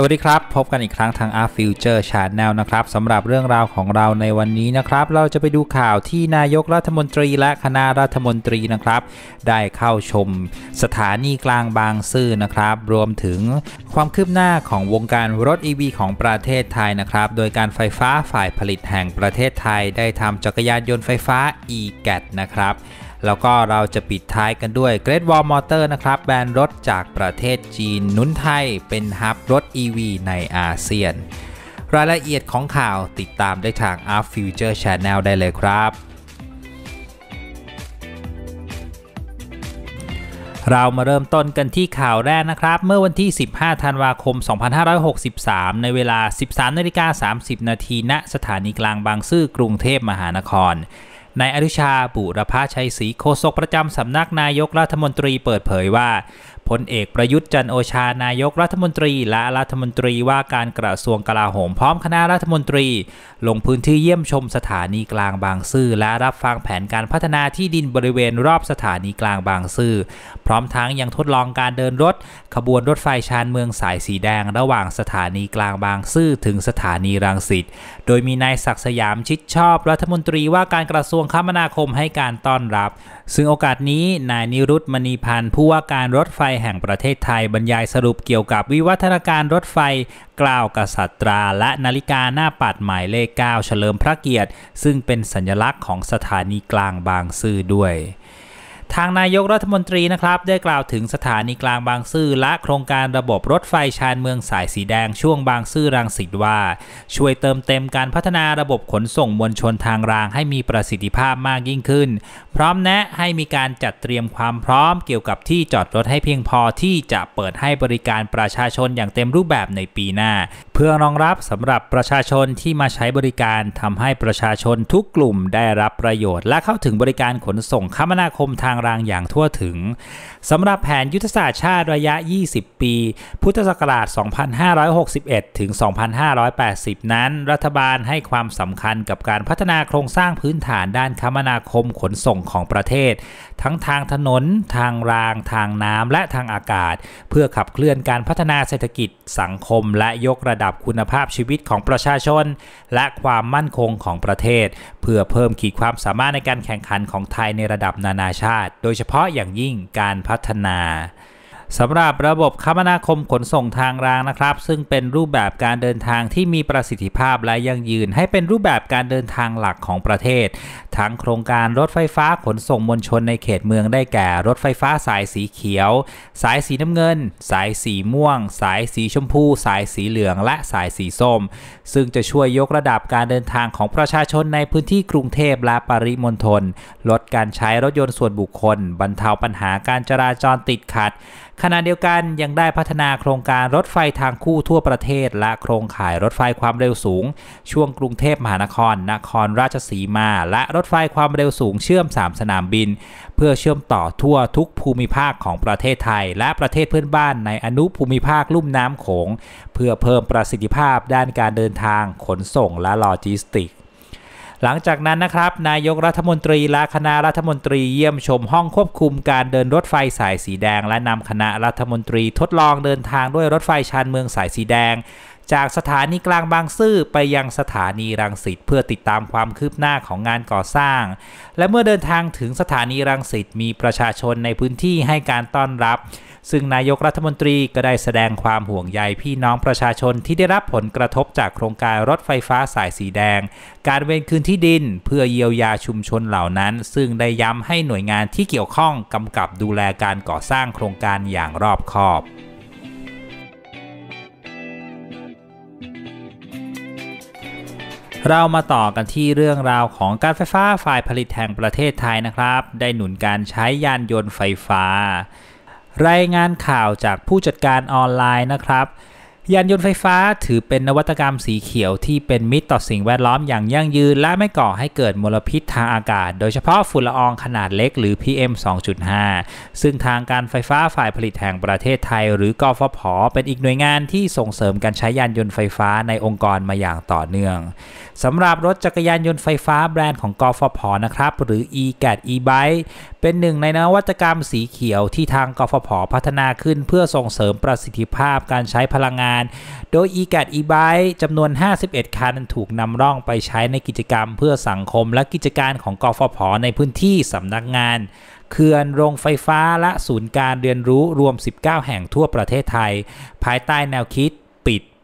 สวัสดีครับ พบกันอีกครั้งทาง Art Future Channel นะครับสำหรับเรื่องราวของเราในวันนี้นะครับ เราจะไปดูข่าวที่นายกรัฐมนตรีและคณะรัฐมนตรีนะครับ ได้เข้าชมสถานีกลางบางซื่อนะครับรวมถึงความคืบหน้าของวงการรถ EV ของประเทศไทยนะครับ โดยการไฟฟ้าฝ่ายผลิตแห่งประเทศไทย ได้ทำจักรยานยนต์ไฟฟ้า e-gat นะครับแล้วก็เราจะปิดท้ายกันด้วย Great Wall Motor นะครับแบรนด์รถจากประเทศจีนนุ้นไทย เป็นฮับรถ EV ในอาเซียน รายละเอียดของข่าวติดตามได้ทาง Art Future Channel ได้เลยครับ เรามาเริ่มต้นกันที่ข่าวแรกนะครับ เมื่อวันที่ 15 ธันวาคม 2563 ในเวลา 13นาฬิกา30นาทีณสถานีกลางบางซื่อกรุงเทพมหานครนายอนุชาบุรพาชัยศรีโฆษกประจำสำนักนายกรัฐมนตรีเปิดเผยว่าพลเอกประยุทธ์จันโอชา นายกรัฐมนตรี และรัฐมนตรีว่าการกระทรวงกลาโหมพร้อมคณะรัฐมนตรี ลงพื้นที่เยี่ยมชมสถานีกลางบางซื่อ และรับฟังแผนการพัฒนาที่ดินบริเวณรอบสถานีกลางบางซื่อพร้อมทั้งยังทดลองการเดินรถ ขบวนรถไฟชานเมืองสายสีแดงระหว่างสถานีกลางบางซื่อถึงสถานีรังสิตโดยมีนายศักดิ์สยามชิดชอบรัฐมนตรีว่าการกระทรวงคมนาคมให้การต้อนรับซึ่งโอกาสนี้ นายนิรุตมณีพันธ์ผู้ว่าการรถไฟแห่งประเทศไทยบรรยายสรุปเกี่ยวกับวิวัฒนาการรถไฟกล่าวกษัตราและนาฬิกาหน้าปัดหมายเลข 9 เฉลิมพระเกียรติ ซึ่งเป็นสัญลักษณ์ของสถานีกลางบางซื่อด้วยทางนายกรัฐมนตรีนะครับได้กล่าวถึงสถานีกลางบางซื่อ และโครงการระบบรถไฟชานเมืองสายสีแดง ช่วงบางซื่อรังสิตว่าช่วยเติมเต็มการพัฒนาระบบขนส่งมวลชนทางรางให้มีประสิทธิภาพมากยิ่งขึ้น พร้อมแนะให้มีการจัดเตรียมความพร้อมเกี่ยวกับที่จอดรถให้เพียงพอที่จะเปิดให้บริการประชาชนอย่างเต็มรูปแบบในปีหน้าพื่อรองรับสำหรับประชาชนที่มาใช้บริการทำให้ประชาชนทุกกลุ่มได้รับประโยชน์ และเข้าถึงบริการขนส่งคมนาคมทางรางอย่างทั่วถึงสำหรับแผนยุทธศาสตร์ชาติระยะ 20 ปี พุทธศักราช 2561 ถึง 2580 นั้น รัฐบาลให้ความสำคัญกับการพัฒนาโครงสร้างพื้นฐานด้านคมนาคมขนส่งของประเทศ ทั้งทางถนน ทางราง ทางน้ำและทางอากาศ เพื่อขับเคลื่อนการพัฒนาเศรษฐกิจ สังคมและยกระดับับคุณภาพชีวิตของประชาชน และความมั่นคงของประเทศ เพื่อเพิ่มขีดความสามารถในการแข่งขันของไทยในระดับนานาชาติ โดยเฉพาะอย่างยิ่งการพัฒนาสำหรับระบบคมนาคมขนส่งทางรางนะครับ ซึ่งเป็นรูปแบบการเดินทางที่มีประสิทธิภาพและยั่งยืน ให้เป็นรูปแบบการเดินทางหลักของประเทศทั้งโครงการรถไฟฟ้าขนส่งมวลชนในเขตเมืองได้แก่ รถไฟฟ้าสายสีเขียว สายสีน้ำเงิน สายสีม่วง สายสีชมพูสายสีเหลืองและสายสีส้มซึ่งจะช่วยยกระดับการเดินทางของประชาชนในพื้นที่กรุงเทพและปริมณฑล ลดการใช้รถยนต์ส่วนบุคคล บรรเทาปัญหาการจราจรติดขัด ขณะเดียวกันยังได้พัฒนาโครงการรถไฟทางคู่ทั่วประเทศและโครงข่ายรถไฟความเร็วสูง ช่วงกรุงเทพมหานคร นครราชสีมา และรถไฟความเร็วสูงเชื่อม3สนามบิน เพื่อเชื่อมต่อทั่วทุกภูมิภาคของประเทศไทย และประเทศเพื่อนบ้านในอนุภูมิภาคลุ่มน้ำโขงเพื่อเพิ่มประสิทธิภาพด้านการเดินทางขนส่งและโลจิสติกหลังจากนั้นนะครับ นายกรัฐมนตรีและคณะรัฐมนตรีเยี่ยมชมห้องควบคุมการเดินรถไฟสายสีแดง และนำคณะรัฐมนตรีทดลองเดินทางด้วยรถไฟชานเมืองสายสีแดงจากสถานีกลางบางซื่อไปยังสถานีรังสิตเพื่อติดตามความคืบหน้าของงานก่อสร้าง และเมื่อเดินทางถึงสถานีรังสิต มีประชาชนในพื้นที่ให้การต้อนรับ ซึ่งนายกรัฐมนตรีก็ได้แสดงความห่วงใยพี่น้องประชาชนที่ได้รับผลกระทบจากโครงการรถไฟฟ้าสายสีแดง การเว้นคืนที่ดินเพื่อเยียวยาชุมชนเหล่านั้น ซึ่งได้ย้ำให้หน่วยงานที่เกี่ยวข้องกำกับดูแลการก่อสร้างโครงการอย่างรอบคอบเรามาต่อกันที่เรื่องราวของการไฟฟ้าฝ่ายผลิตแห่งประเทศไทยนะครับ ได้หนุนการใช้ยานยนต์ไฟฟ้า รายงานข่าวจากผู้จัดการออนไลน์นะครับยานยนต์ไฟฟ้าถือเป็นนวัตกรรมสีเขียวที่เป็นมิตรต่อสิ่งแวดล้อมอย่างยั่งยืน และไม่ก่อให้เกิดมลพิษทางอากาศโดยเฉพาะฝุ่นละอองขนาดเล็กหรือ PM 2.5 ซึ่งทางการไฟฟ้าฝ่ายผลิตแห่งประเทศไทยหรือกฟผ เป็นอีกหน่วยงานที่ส่งเสริมการใช้ยานยนต์ไฟฟ้าในองค์กรมาอย่างต่อเนื่องสำหรับรถจักรยานยนต์ไฟฟ้าแบรนด์ของกฟผ นะครับหรือ e g a t e-bike เป็นหนึ่งในนวัตกรรมสีเขียวที่ทางกฟผ พัฒนาขึ้นเพื่อส่งเสริมประสิทธิภาพการใช้พลังงาน โดย e g a t e b i k e จำนวน 51 คันถูกนำร่องไปใช้ในกิจกรรมเพื่อสังคมและกิจการของกฟผ ในพื้นที่สำนักงานเขื่อนโรงไฟฟ้าและศูนย์การเรียนรู้รวม 19 แห่งทั่วประเทศไทย ภายใต้แนวคิด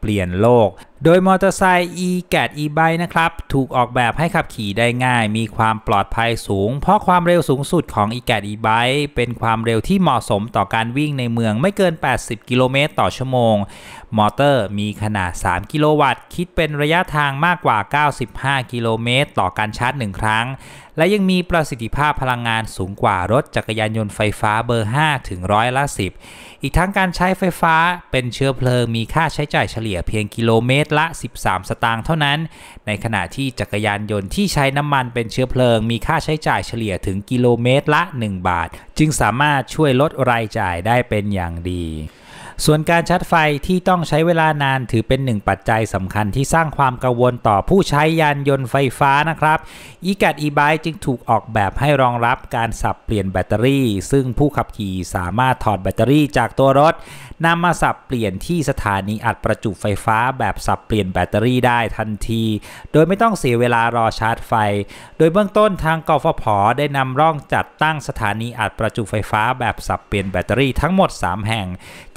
ปลี่ยนโลก โดยมอเตอร์ไซค์ e g a t e b i นะครับ ถูกออกแบบให้ขับขี่ได้ง่าย มีความปลอดภัยสูง เพราะความเร็วสูงสุดของ e g a t e b i เป็นความเร็วที่เหมาะสมต่อการวิ่งในเมืองไม่เกิน 80 กิโลเมตรต่อชั่วโมงมอเตอร์มีขนาด 3 กิโลวัตต์ คิดเป็นระยะทางมากกว่า 95 กิโลเมตร ต่อการชาร์จ1ครั้ง และยังมีประสิทธิภาพพลังงานสูงกว่ารถจักรยานยนต์ไฟฟ้าเบอร์ 5 ถึงร้อยละ10 อีกทั้งการใช้ไฟฟ้าเป็นเชื้อเพลิงมีค่าใช้จ่ายเฉลี่ยเพียงกิโลเมตร ละ 13 สตางค์เท่านั้น ในขณะที่จักรยานยนต์ที่ใช้น้ำมันเป็นเชื้อเพลิง มีค่าใช้จ่ายเฉลี่ยถึงกิโลเมตรละ1บาท จึงสามารถช่วยลดรายจ่ายได้เป็นอย่างดีส่วนการชาร์จไฟที่ต้องใช้เวลานานถือเป็นหนึ่งปัจจัยสำคัญที่สร้างความกังวลต่อผู้ใช้ยานยนต์ไฟฟ้านะครับอีกัดอีบายจึงถูกออกแบบให้รองรับการสับเปลี่ยนแบตเตอรี่ ซึ่งผู้ขับขี่สามารถถอดแบตเตอรี่จากตัวรถนำมาสับเปลี่ยนที่สถานีอัดประจุไฟฟ้า แบบสับเปลี่ยนแบตเตอรี่ได้ทันที โดยไม่ต้องเสียเวลารอชาร์จไฟ โดยเบื้องต้นทางกฟผ ได้นำร่องจัดตั้งสถานีอัดประจุไฟฟ้าแบบสับเปลี่ยนแบตเตอรี่ทั้งหมด 3 แห่ง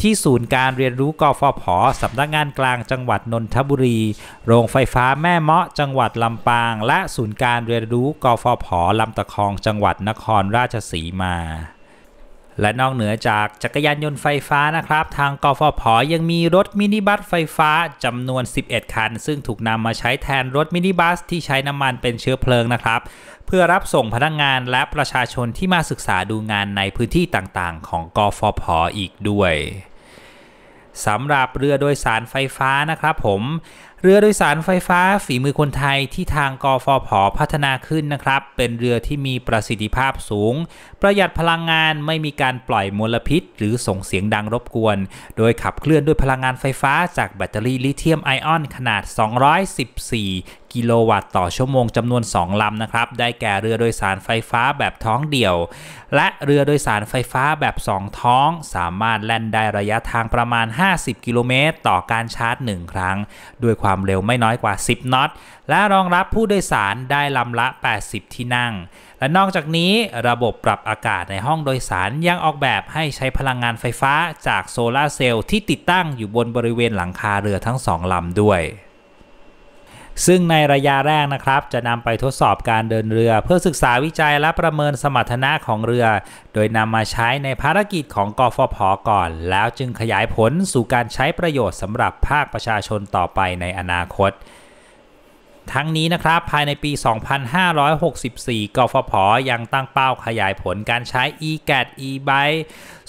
ที่ศูนย์การเรียนรู้กฟผ สำนักงานกลางจังหวัดนนทบุรี โรงไฟฟ้าแม่เมาะจังหวัดลำปาง และศูนย์การเรียนรู้กฟผ ลำตะคองจังหวัดนครราชสีมา และนอกเหนือจากจักรยานยนต์ไฟฟ้านะครับ ทางกฟผ ยังมีรถมินิบัสไฟฟ้าจำนวน 11 คัน ซึ่งถูกนำมาใช้แทนรถมินิบัสที่ใช้น้ำมันเป็นเชื้อเพลิงนะครับ เพื่อรับส่งพนักงงานและประชาชนที่มาศึกษาดูงานในพื้นที่ต่าง ๆ ของกฟผ อีกด้วยสำหรับเรือโดยสารไฟฟ้านะครับผม เรือโดยสารไฟฟ้า ฝีมือคนไทยที่ทางกฟผพัฒนาขึ้นนะครับ เป็นเรือที่มีประสิทธิภาพสูง ประหยัดพลังงานไม่มีการปล่อยมลพิษหรือส่งเสียงดังรบกวน โดยขับเคลื่อนด้วยพลังงานไฟฟ้าจากแบตเตอรี่ลิเธียมไอออนขนาด 214กิโลวัตต์ต่อชั่วโมง จำนวน 2 ลำนะครับได้แก่เรือโดยสารไฟฟ้าแบบท้องเดี่ยว และเรือโดยสารไฟฟ้าแบบ 2 ท้อง สามารถแล่นได้ระยะทางประมาณ 50 กิโลเมตร ต่อการชาร์จ 1 ครั้ง ด้วยความเร็วไม่น้อยกว่า 10นอต และรองรับผู้โดยสารได้ลำละ 80 ที่นั่ง และนอกจากนี้ระบบปรับอากาศในห้องโดยสารยังออกแบบให้ใช้พลังงานไฟฟ้าจากโซลาเซลล์ที่ติดตั้งอยู่บนบริเวณหลังคาเรือทั้งสองลำด้วยซึ่งในระยะแรกนะครับจะนำไปทดสอบการเดินเรือเพื่อศึกษาวิจัยและประเมินสมรรถนะของเรือ โดยนำมาใช้ในภารกิจของกฟผก่อน แล้วจึงขยายผลสู่การใช้ประโยชน์สำหรับภาคประชาชนต่อไปในอนาคต ทั้งนี้นะครับ ภายในปี 2564 กฟผยังตั้งเป้าขยายผลการใช้ e g a t e b i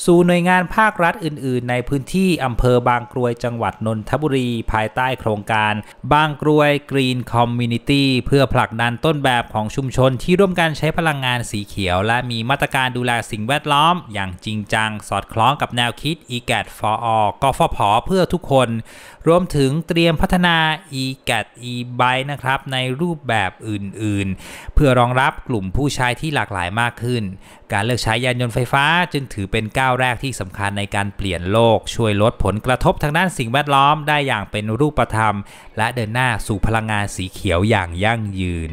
สู่หน่วยงานภาครัฐอื่นๆ ในพื้นที่อำเภอบางกรวยจังหวัด นนทบุรีภายใต้โครงการ บางกรวยกรีนคอมมูนิตี้เพื่อผลักดันต้นแบบของชุมชนที่ร่วมกันใช้พลังงานสีเขียว และมีมาตรการดูแลสิ่งแวดล้อม อย่างจริงจัง สอดคล้องกับแนวคิด e g a t for all กฟผเพื่อทุกคน รวมถึงเตรียมพัฒนา e g a t e bike นะครับในรูปแบบอื่นๆ เพื่อรองรับกลุ่มผู้ใช้ที่หลากหลายมากขึ้นการเลือกใช้ยานยนต์ไฟฟ้าจึงถือเป็นก้าวแรกที่สำคัญในการเปลี่ยนโลก ช่วยลดผลกระทบทางด้านสิ่งแวดล้อมได้อย่างเป็นรูปธรรม และเดินหน้าสู่พลังงานสีเขียวอย่างยั่งยืน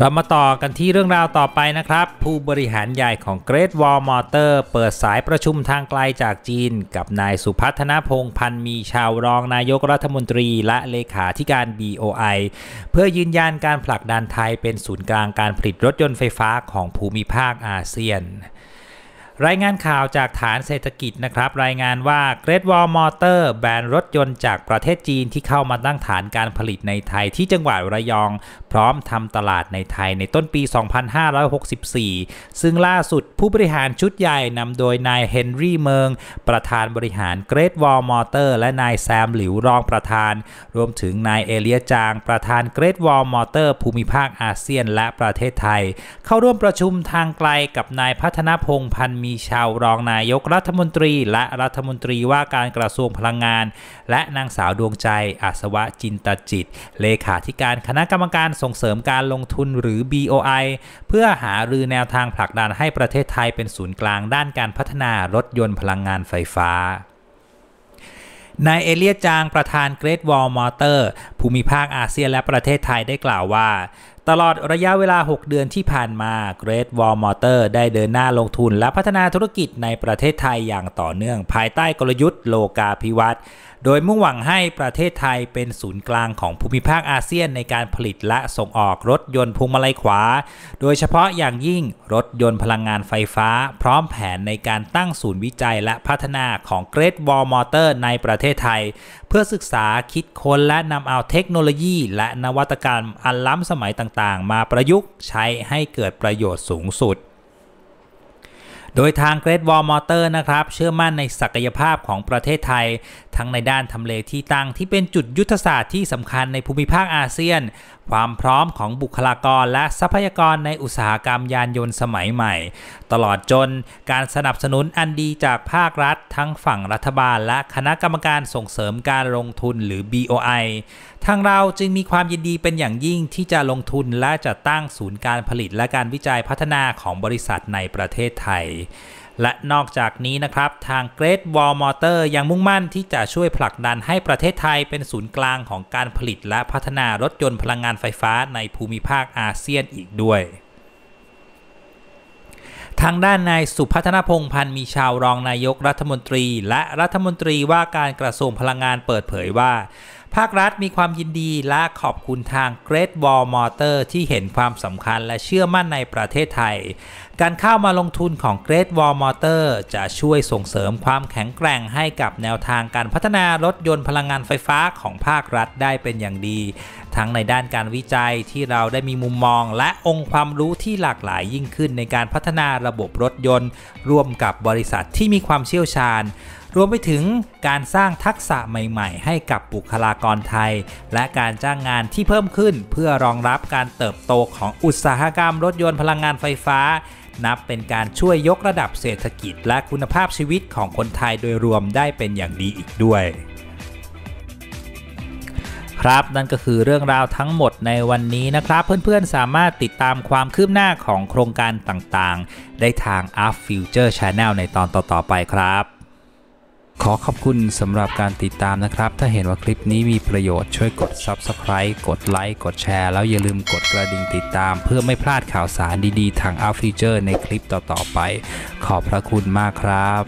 เรามาต่อกันที่เรื่องราวต่อไปนะครับ ผู้บริหารใหญ่ของ Great Wall Motor เปิดสายประชุมทางไกลจากจีน กับนายสุพัฒนพงพันธ์มีชาวรองนายกรัฐมนตรีและเลขาธิการ BOI เพื่อยืนยันการผลักดันไทยเป็นศูนย์กลางการผลิตรถยนต์ไฟฟ้าของภูมิภาคอาเซียนรายงานข่าวจากฐานเศรษฐกิจนะครับรายงานว่าเกรดวอลมอเตอร์แบรนด์รถยนต์จากประเทศจีนที่เข้ามาตั้งฐานการผลิตในไทยที่จังหวัดระยอง พร้อมทำตลาดในไทยในต้นปี 2564 ซึ่งล่าสุดผู้บริหารชุดใหญ่ นำโดยนายเฮนรี่เมืองประธานบริหารเกรดวอลมอเตอร์และนายแซมหลิวรองประธาน รวมถึงนายเอเลียจางประธานเกรดวอลมอเตอร์ภูมิภาคอาเซียนและประเทศไทย เข้าร่วมประชุมทางไกลกับนายพัฒนพงษ์พันมีมีชาวรองนายกรัฐมนตรีและรัฐมนตรีว่าการกระทรวงพลังงาน และนางสาวดวงใจอาสวะจินตจิต เลขาธิการคณะกรรมการส่งเสริมการลงทุนหรือ BOI เพื่อหารือแนวทางผลักดันให้ประเทศไทยเป็นศูนย์กลางด้านการพัฒนารถยนต์พลังงานไฟฟ้านายเอเลียจาง ประธานเกรดวอลมอเตอร์ภูมิภาคอาเซียนและประเทศไทยได้กล่าวว่า ตลอดระยะเวลา 6 เดือนที่ผ่านมาเกรดวอลมอเตอร์ได้เดินหน้าลงทุนและพัฒนาธุรกิจในประเทศไทยอย่างต่อเนื่อง ภายใต้กลยุทธ์โลกาภิวัตน์โดยมุ่งหวังให้ประเทศไทยเป็นศูนย์กลางของภูมิภาคอาเซียนในการผลิตและส่งออกรถยนต์พวงมาลัยขวา โดยเฉพาะอย่างยิ่งรถยนต์พลังงานไฟฟ้า พร้อมแผนในการตั้งศูนย์วิจัยและพัฒนาของเกรดบอลมอเตอร์ในประเทศไทย เพื่อศึกษาคิดค้นและนำเอาเทคโนโลยีและนวัตกรรมอันล้ำสมัยต่างๆ มาประยุกต์ใช้ให้เกิดประโยชน์สูงสุดโดยทางเกรดวอลมอเตอร์นะครับเชื่อมั่นในศักยภาพของประเทศไทย ทั้งในด้านทำเลที่ตั้งที่เป็นจุดยุทธศาสตร์ที่สำคัญในภูมิภาคอาเซียน ความพร้อมของบุคลากรและทรัพยากรในอุตสาหกรรมยานยนต์สมัยใหม่ ตลอดจนการสนับสนุนอันดีจากภาครัฐทั้งฝั่งรัฐบาลและคณะกรรมการส่งเสริมการลงทุนหรือ BOI ทางเราจึงมีความยินดีเป็นอย่างยิ่งที่จะลงทุนและจะตั้งศูนย์การผลิตและการวิจัยพัฒนาของบริษัทในประเทศไทย และนอกจากนี้นะครับทาง Great Wall Motor ยังมุ่งมั่นที่จะช่วยผลักดันให้ประเทศไทยเป็นศูนย์กลางของการผลิตและพัฒนารถยนต์พลังงานไฟฟ้าในภูมิภาคอาเซียนอีกด้วย ทางด้านนายสุพัฒนพงพันธ์มีชาวรองนายกรัฐมนตรีและรัฐมนตรีว่าการกระทรวงพลังงานเปิดเผยว่าภาครัฐมีความยินดีและขอบคุณทาง Great Wall Motor ที่เห็นความสำคัญและเชื่อมั่นในประเทศไทย การเข้ามาลงทุนของ Great Wall Motor จะช่วยส่งเสริมความแข็งแกร่งให้กับแนวทางการพัฒนารถยนต์พลังงานไฟฟ้าของภาครัฐได้เป็นอย่างดีทั้งในด้านการวิจัยที่เราได้มีมุมมองและองค์ความรู้ที่หลากหลายยิ่งขึ้นในการพัฒนาระบบรถยนต์ร่วมกับบริษัทที่มีความเชี่ยวชาญ รวมไปถึงการสร้างทักษะใหม่ๆ ให้กับบุคลากรไทยและการจ้างงานที่เพิ่มขึ้นเพื่อรองรับการเติบโตของอุตสาหกรรมรถยนต์พลังงานไฟฟ้า นับเป็นการช่วยยกระดับเศรษฐกิจและคุณภาพชีวิตของคนไทยโดยรวมได้เป็นอย่างดีอีกด้วยครับนั่นก็คือเรื่องราวทั้งหมดในวันนี้นะครับ เพื่อนๆ สามารถติดตามความคืบหน้าของโครงการต่างๆ ได้ทาง u r Future Channel ในตอนต่อๆไปครับ ขอขอบคุณสำหรับการติดตามนะครับ ถ้าเห็นว่าคลิปนี้มีประโยชน์ช่วยกด Subscribe กดไลค์กดแชร์แล้วอย่าลืมกดกระดิ่งติดตาม เพื่อไม่พลาดข่าวสารดีๆทาง o u p Future ในคลิปต่อๆไป ขอบพระคุณมากครับ